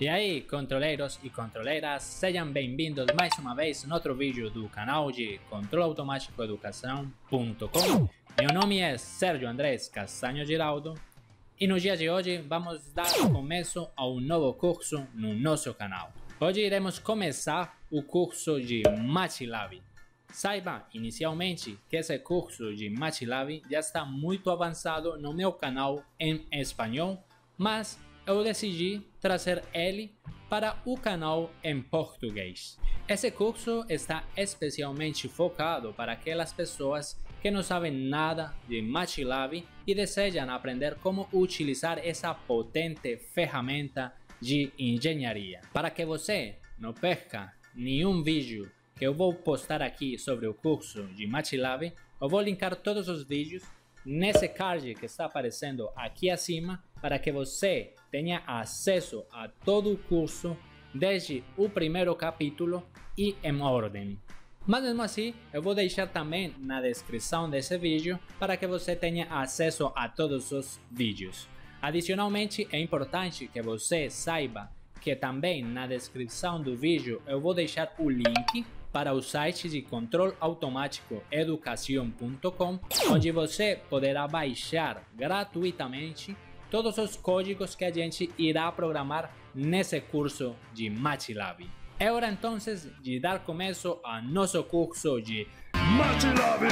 E aí, controleiros e controleiras, sejam bem-vindos mais uma vez no outro vídeo do canal de Controle Automático Educação.com. Meu nome é Sérgio Andrés Castanho Giraldo e no dia de hoje vamos dar começo a um novo curso no nosso canal. Hoje iremos começar o curso de MATLAB. Saiba, inicialmente, que esse curso de MATLAB já está muito avançado no meu canal em espanhol, mas eu decidi trazer ele para o canal em português. Esse curso está especialmente focado para aquelas pessoas que não sabem nada de MATLAB e desejam aprender como utilizar essa potente ferramenta de engenharia. Para que você não perca nenhum vídeo que eu vou postar aqui sobre o curso de MATLAB, eu vou linkar todos os vídeos nesse card que está aparecendo aqui acima para que você tenha acesso a todo o curso desde o primeiro capítulo e em ordem. Mas mesmo assim, eu vou deixar também na descrição desse vídeo para que você tenha acesso a todos os vídeos. Adicionalmente, é importante que você saiba que também na descrição do vídeo eu vou deixar o link para o site de controle automático educação.com, onde você poderá baixar gratuitamente todos os códigos que a gente irá programar nesse curso de MATLAB. É hora então de dar começo ao nosso curso de MATLAB!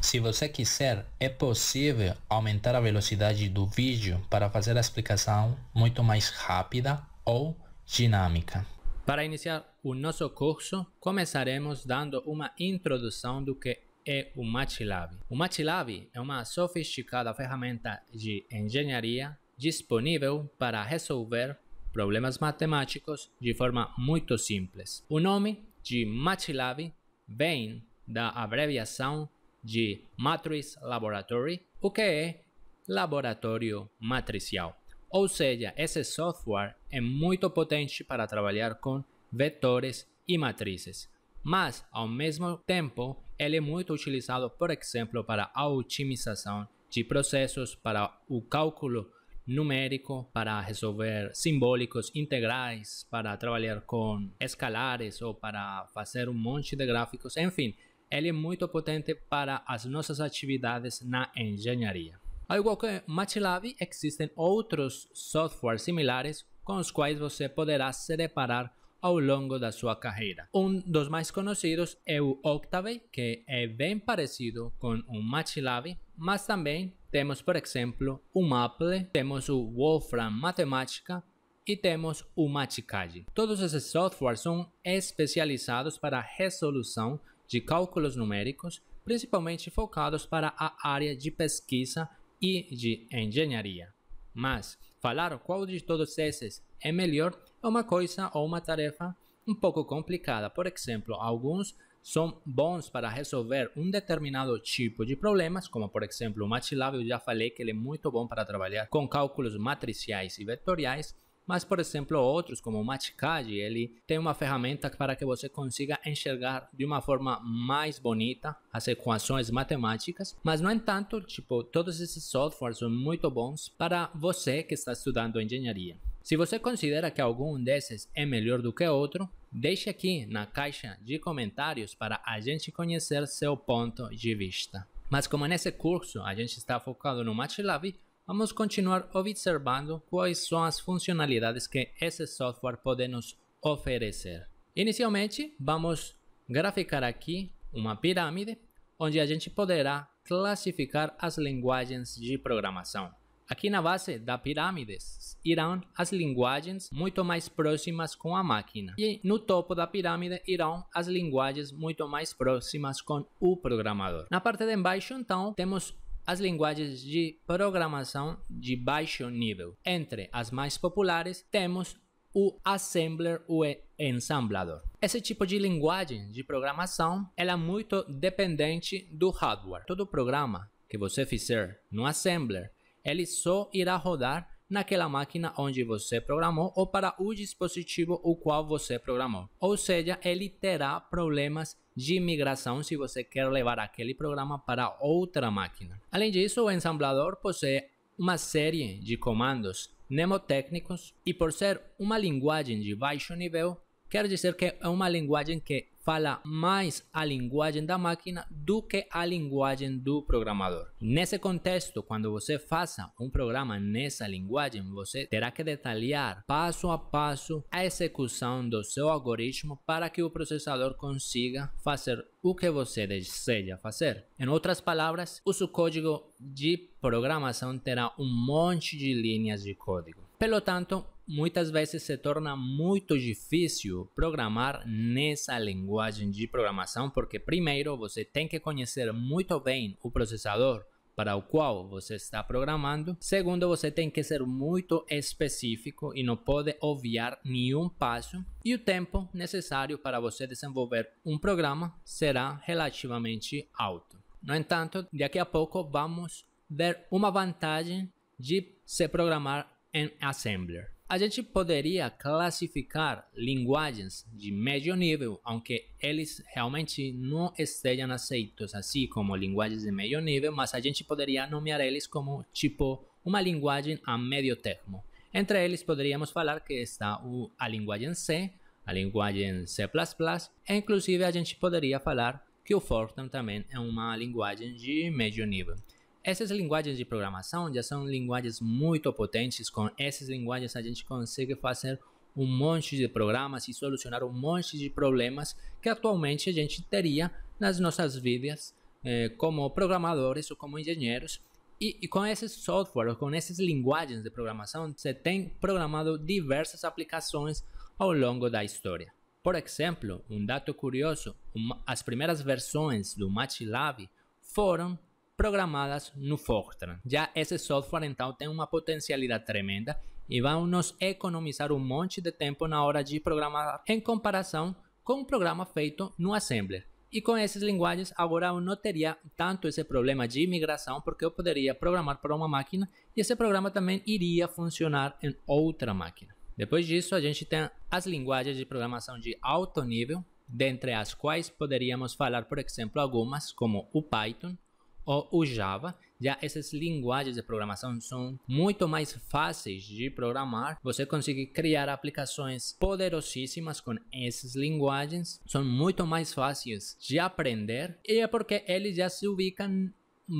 Se você quiser, é possível aumentar a velocidade do vídeo para fazer a explicação muito mais rápida ou dinâmica. Para iniciar o nosso curso, começaremos dando uma introdução do que é o MATLAB. O MATLAB é uma sofisticada ferramenta de engenharia disponível para resolver problemas matemáticos de forma muito simples. O nome de MATLAB vem da abreviação de Matrix Laboratory, o que é laboratório matricial. Ou seja, esse software é muito potente para trabalhar com vetores e matrizes, mas ao mesmo tempo ele é muito utilizado, por exemplo, para a otimização de processos, para o cálculo numérico, para resolver simbólicos integrais, para trabalhar com escalares ou para fazer um monte de gráficos, enfim, ele é muito potente para as nossas atividades na engenharia. Ao igual que MATLAB, existem outros softwares similares com os quais você poderá se deparar ao longo da sua carreira. Um dos mais conhecidos é o Octave, que é bem parecido com o MATLAB, mas também temos, por exemplo, o Maple, temos o Wolfram Matemática e temos o Maticad. Todos esses softwares são especializados para a resolução de cálculos numéricos, principalmente focados para a área de pesquisa e de engenharia. Mas falar qual de todos esses é melhor é uma coisa ou uma tarefa um pouco complicada. Por exemplo, alguns são bons para resolver um determinado tipo de problemas, como por exemplo o MATLAB, eu já falei que ele é muito bom para trabalhar com cálculos matriciais e vetoriais. Mas, por exemplo, outros, como o Matchcad, ele tem uma ferramenta para que você consiga enxergar de uma forma mais bonita as equações matemáticas. Mas, no entanto, tipo, todos esses softwares são muito bons para você que está estudando engenharia. Se você considera que algum desses é melhor do que outro, deixe aqui na caixa de comentários para a gente conhecer seu ponto de vista. Mas como nesse curso a gente está focado no MATLAB, vamos continuar observando quais são as funcionalidades que esse software pode nos oferecer. Inicialmente, vamos graficar aqui uma pirâmide onde a gente poderá classificar as linguagens de programação. Aqui na base da pirâmide irão as linguagens muito mais próximas com a máquina. E no topo da pirâmide irão as linguagens muito mais próximas com o programador. Na parte de baixo, então, temos as linguagens de programação de baixo nível. Entre as mais populares, temos o assembler, o ensamblador. Esse tipo de linguagem de programação é muito dependente do hardware. Todo programa que você fizer no assembler, ele só irá rodar naquela máquina onde você programou ou para o dispositivo o qual você programou. Ou seja, ele terá problemas de migração se você quer levar aquele programa para outra máquina. Além disso, o ensamblador possui uma série de comandos mnemotécnicos e por ser uma linguagem de baixo nível, quer dizer que é uma linguagem que fala mais a linguagem da máquina do que a linguagem do programador. Nesse contexto, quando você faça um programa nessa linguagem, você terá que detalhar passo a passo a execução do seu algoritmo para que o processador consiga fazer o que você deseja fazer. Em outras palavras, o seu código de programação terá um monte de linhas de código. Pelo tanto, muitas vezes se torna muito difícil programar nessa linguagem de programação, porque primeiro você tem que conhecer muito bem o processador para o qual você está programando. Segundo, você tem que ser muito específico e não pode obviar nenhum passo. E o tempo necessário para você desenvolver um programa será relativamente alto. No entanto, daqui a pouco vamos ver uma vantagem de se programar em Assembler. A gente poderia classificar linguagens de médio nível, aunque eles realmente não estejam aceitos assim como linguagens de médio nível, mas a gente poderia nomear eles como tipo uma linguagem a médio termo. Entre eles poderíamos falar que está o, a linguagem C, a linguagem C++, e inclusive a gente poderia falar que o Fortran também é uma linguagem de médio nível. Essas linguagens de programação já são linguagens muito potentes. Com essas linguagens a gente consegue fazer um monte de programas e solucionar um monte de problemas que atualmente a gente teria nas nossas vidas eh, como programadores ou como engenheiros. E, e, com esses softwares, com essas linguagens de programação, você tem programado diversas aplicações ao longo da história. Por exemplo, um dado curioso: uma, as primeiras versões do MATLAB foram programadas no Fortran. Já esse software então tem uma potencialidade tremenda e vai nos economizar um monte de tempo na hora de programar em comparação com um programa feito no Assembler. E com essas linguagens, agora eu não teria tanto esse problema de imigração, porque eu poderia programar para uma máquina e esse programa também iria funcionar em outra máquina. Depois disso, a gente tem as linguagens de programação de alto nível, dentre as quais poderíamos falar, por exemplo, algumas como o Python, ou o Java. Já essas linguagens de programação são muito mais fáceis de programar. Você consegue criar aplicações poderosíssimas com essas linguagens. São muito mais fáceis de aprender e é porque eles já se ubicam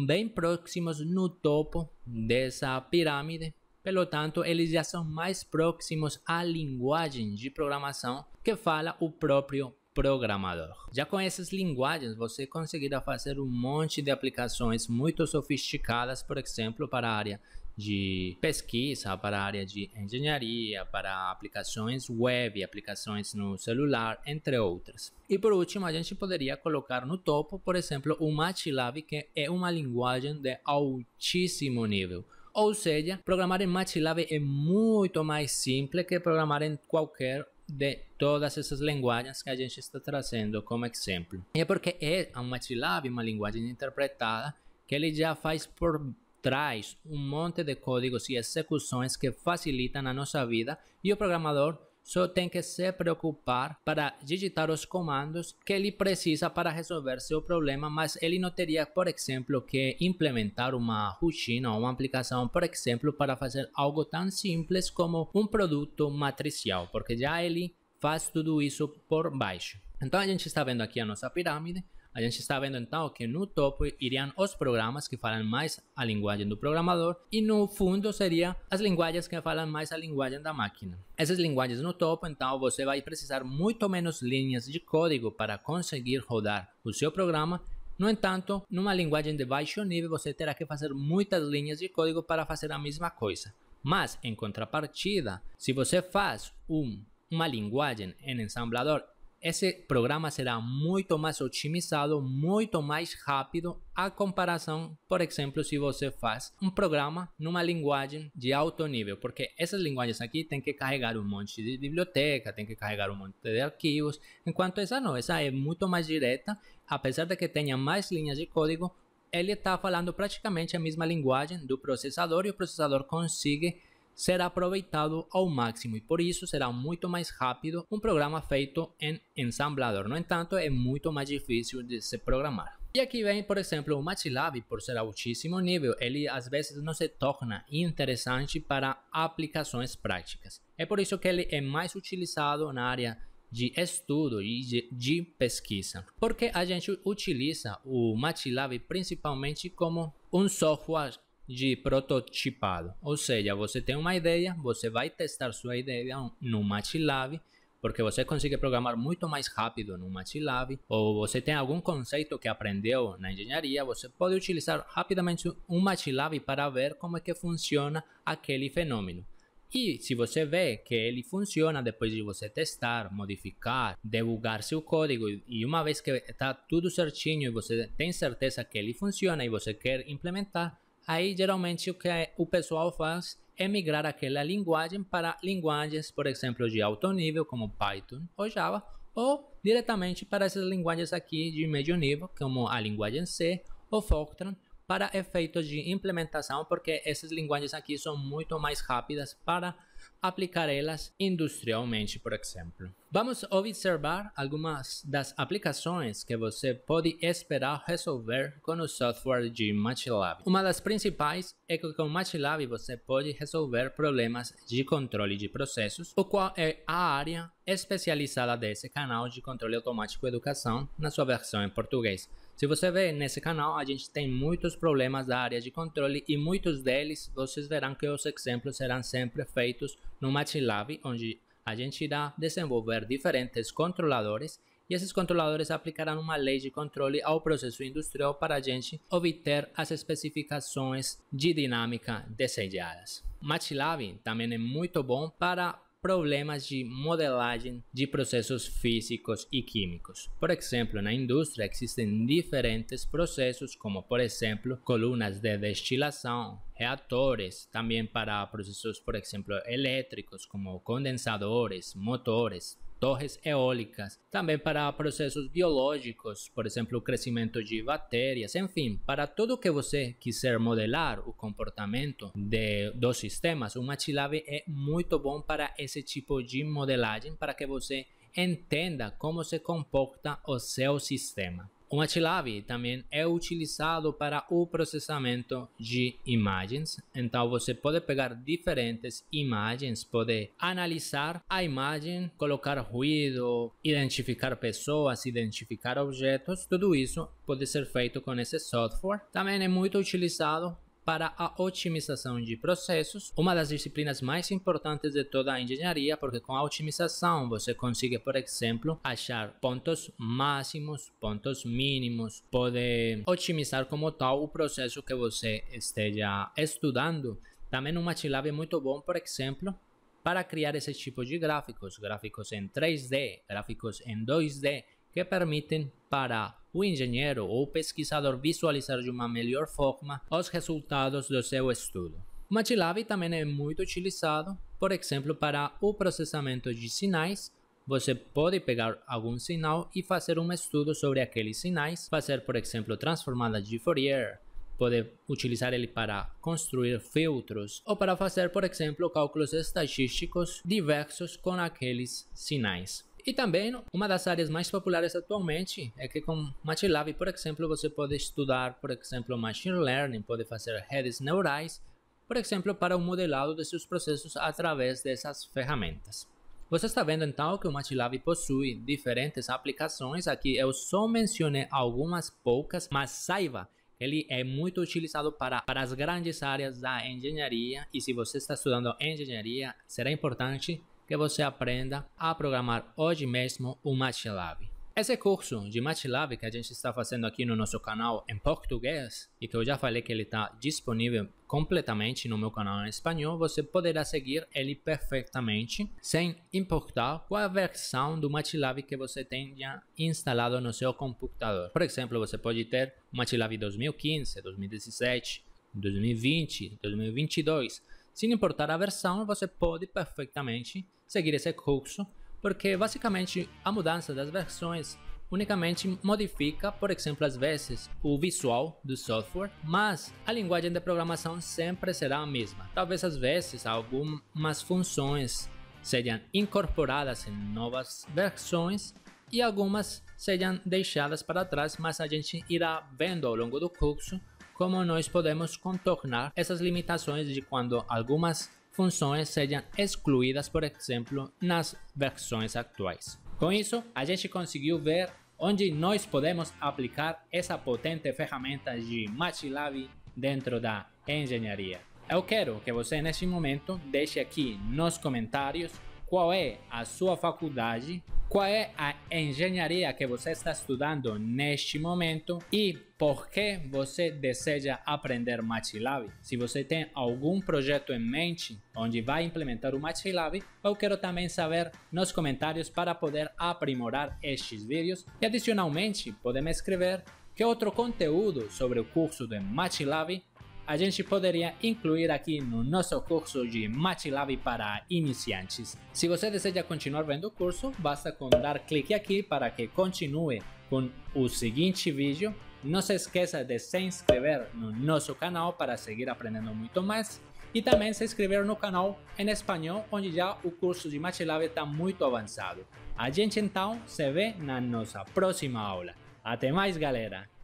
bem próximos no topo dessa pirâmide. Pelo tanto, eles já são mais próximos à linguagem de programação que fala o próprio programador. Já com essas linguagens você conseguirá fazer um monte de aplicações muito sofisticadas, por exemplo, para a área de pesquisa, para a área de engenharia, para aplicações web, aplicações no celular, entre outras. E por último, a gente poderia colocar no topo, por exemplo, o MATLAB, que é uma linguagem de altíssimo nível. Ou seja, programar em MATLAB é muito mais simples que programar em qualquer de todas essas linguagens que a gente está trazendo como exemplo. E é porque é uma sílaba, uma linguagem interpretada, que ele já faz por trás um monte de códigos e execuções que facilitam a nossa vida e o programador só tem que se preocupar para digitar os comandos que ele precisa para resolver seu problema, mas ele não teria, por exemplo, que implementar uma rotina ou uma aplicação, por exemplo, para fazer algo tão simples como um produto matricial, porque já ele faz tudo isso por baixo. Então a gente está vendo aqui a nossa pirâmide, a gente está vendo então que no topo iriam os programas que falam mais a linguagem do programador e no fundo seria as linguagens que falam mais a linguagem da máquina. Essas linguagens no topo, então você vai precisar muito menos linhas de código para conseguir rodar o seu programa no entanto, numa linguagem de baixo nível, você terá que fazer muitas linhas de código para fazer a mesma coisa. Mas, em contrapartida, se você faz um, uma linguagem em ensamblador esse programa será muito mais otimizado, muito mais rápido a comparação, por exemplo, se você faz um programa numa linguagem de alto nível, porque essas linguagens aqui tem que carregar um monte de biblioteca, tem que carregar um monte de arquivos, enquanto essa não, essa é muito mais direta, apesar de que tenha mais linhas de código, ele está falando praticamente a mesma linguagem do processador e o processador consegue será aproveitado ao máximo e por isso será muito mais rápido um programa feito em ensamblador. No entanto, é muito mais difícil de se programar. E aqui vem, por exemplo, o MATLAB, por ser altíssimo nível, ele às vezes não se torna interessante para aplicações práticas. É por isso que ele é mais utilizado na área de estudo e de, de pesquisa, porque a gente utiliza o MATLAB principalmente como um software de prototipado. Ou seja, você tem uma ideia, você vai testar sua ideia no MATLAB, porque você consegue programar muito mais rápido no MATLAB, ou você tem algum conceito que aprendeu na engenharia, você pode utilizar rapidamente um MATLAB para ver como é que funciona aquele fenômeno. E se você vê que ele funciona depois de você testar, modificar, debugar seu código e uma vez que está tudo certinho e você tem certeza que ele funciona e você quer implementar, Aí geralmente o que é, o pessoal faz é migrar aquela linguagem para linguagens, por exemplo, de alto nível, como Python ou Java, ou diretamente para essas linguagens aqui de médio nível, como a linguagem C ou Fortran, para efeitos de implementação, porque essas linguagens aqui são muito mais rápidas para aplicar elas industrialmente, por exemplo. Vamos observar algumas das aplicações que você pode esperar resolver com o software de MATLAB. Uma das principais é que com MATLAB você pode resolver problemas de controle de processos, o qual é a área especializada desse canal de controle automático educação na sua versão em português. Se você ver nesse canal, a gente tem muitos problemas da área de controle e muitos deles vocês verão que os exemplos serão sempre feitos no MATLAB, onde a gente irá desenvolver diferentes controladores e esses controladores aplicarão uma lei de controle ao processo industrial para a gente obter as especificações de dinâmica desejadas. MATLAB também é muito bom para problemas de modelagem de processos físicos e químicos. Por exemplo, na indústria existem diferentes processos, como por exemplo colunas de destilação, reatores, também para processos, por exemplo, elétricos, como condensadores, motores, torres eólicas, também para processos biológicos, por exemplo, o crescimento de bactérias, enfim, para tudo que você quiser modelar o comportamento de, dos sistemas, o MATLAB é muito bom para esse tipo de modelagem, para que você entenda como se comporta o seu sistema. O MATLAB também é utilizado para o processamento de imagens. Então você pode pegar diferentes imagens, pode analisar a imagem, colocar ruído, identificar pessoas, identificar objetos, tudo isso pode ser feito com esse software. Também é muito utilizado para a otimização de processos, uma das disciplinas mais importantes de toda a engenharia, porque com a otimização você consegue, por exemplo, achar pontos máximos, pontos mínimos, pode otimizar como tal o processo que você esteja estudando. Também o MATLAB é muito bom, por exemplo, para criar esse tipo de gráficos, gráficos em 3D, gráficos em 2D, que permitem para o engenheiro ou pesquisador visualizar de uma melhor forma os resultados do seu estudo. O MATLAB também é muito utilizado, por exemplo, para o processamento de sinais. Você pode pegar algum sinal e fazer um estudo sobre aqueles sinais, fazer, por exemplo, transformada de Fourier, pode utilizar ele para construir filtros ou para fazer, por exemplo, cálculos estatísticos diversos com aqueles sinais. E também uma das áreas mais populares atualmente é que com MATLAB, por exemplo, você pode estudar, por exemplo, machine learning, pode fazer redes neurais, por exemplo, para o modelado de seus processos através dessas ferramentas. Você está vendo então que o MATLAB possui diferentes aplicações, aqui eu só mencionei algumas poucas, mas saiba ele é muito utilizado para, para as grandes áreas da engenharia e se você está estudando engenharia, será importante que você aprenda a programar hoje mesmo o MATLAB. Esse curso de MATLAB que a gente está fazendo aqui no nosso canal em português e que eu já falei que ele está disponível completamente no meu canal em espanhol, você poderá seguir ele perfeitamente sem importar qual a versão do MATLAB que você tenha instalado no seu computador. Por exemplo, você pode ter o MATLAB 2015, 2017, 2020, 2022. Sem importar a versão, você pode perfeitamente seguir esse curso, porque basicamente a mudança das versões unicamente modifica, por exemplo, às vezes, o visual do software, mas a linguagem de programação sempre será a mesma. Talvez às vezes algumas funções sejam incorporadas em novas versões e algumas sejam deixadas para trás, mas a gente irá vendo ao longo do curso como nós podemos contornar essas limitações de quando algumas funções sejam excluídas, por exemplo, nas versões atuais. Com isso, a gente conseguiu ver onde nós podemos aplicar essa potente ferramenta de MATLAB dentro da engenharia. Eu quero que você, neste momento, deixe aqui nos comentários qual é a sua faculdade, qual é a engenharia que você está estudando neste momento e por que você deseja aprender MATLAB. Se você tem algum projeto em mente onde vai implementar o MATLAB, eu quero também saber nos comentários para poder aprimorar estes vídeos e adicionalmente podemos me escrever que outro conteúdo sobre o curso de MATLAB a gente poderia incluir aqui no nosso curso de MATLAB para iniciantes. Se você deseja continuar vendo o curso, basta com dar clique aqui para que continue com o seguinte vídeo não se esqueça de se inscrever no nosso canal para seguir aprendendo muito mais e também se inscrever no canal em espanhol, onde já o curso de MATLAB está muito avançado. A gente então se vê na nossa próxima aula. Até mais, galera!